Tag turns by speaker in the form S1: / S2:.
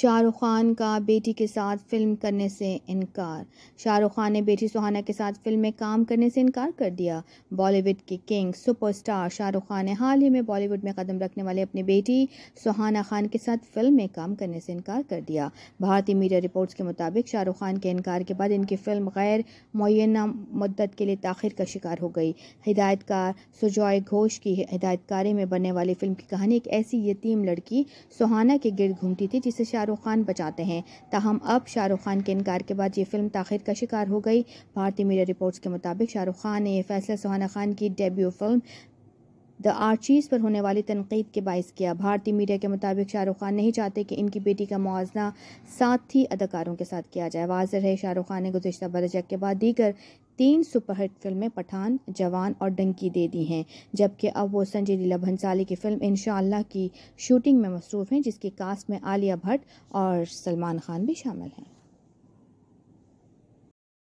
S1: शाहरुख खान का बेटी के साथ फिल्म करने से इनकार शाहरुख खान ने बेटी सुहाना के साथ फिल्म में काम करने से इनकार कर दिया बॉलीवुड के किंग सुपरस्टार शाहरुख खान ने हाल ही में बॉलीवुड में कदम रखने वाले अपनी बेटी सुहाना खान के साथ फिल्म में काम करने से इनकार कर दिया भारतीय मीडिया रिपोर्ट्स के मुताबिक शाहरुख खान के इनकार के बाद इनकी फिल्म गैर मुना मदत के लिए ताखिर का शिकार हो गई हिदायतकार सुजॉय घोष की हिदायतकारी में बनने वाली फिल्म की कहानी एक ऐसी यतीम लड़की सुहाना के गिर घूमती थी जिसे शाहरुख खान बचाते हैं ताहम अब शाहरुख खान के इनकार के बाद ये फिल्म ताखिर का शिकार हो गई भारतीय मीडिया रिपोर्ट्स के मुताबिक शाहरुख खान ने यह फैसला सुहाना खान की डेब्यू फिल्म द आर्चीज़ पर होने वाली तनकीद के बायस किया भारतीय मीडिया के मुताबिक शाहरुख खान नहीं चाहते कि इनकी बेटी का मुआजना साथ ही अदाकारों के साथ किया जाए वाजर है शाहरुख खान ने गुजशत बरजक के बाद दीगर तीन सुपरहिट फिल्में पठान जवान और डंकी दे दी हैं जबकि अब वो संजय लीला भंसाली की फिल्म इन की शूटिंग में मसरूफ़ हैं जिसकी कास्ट में आलिया भट्ट और सलमान खान भी शामिल हैं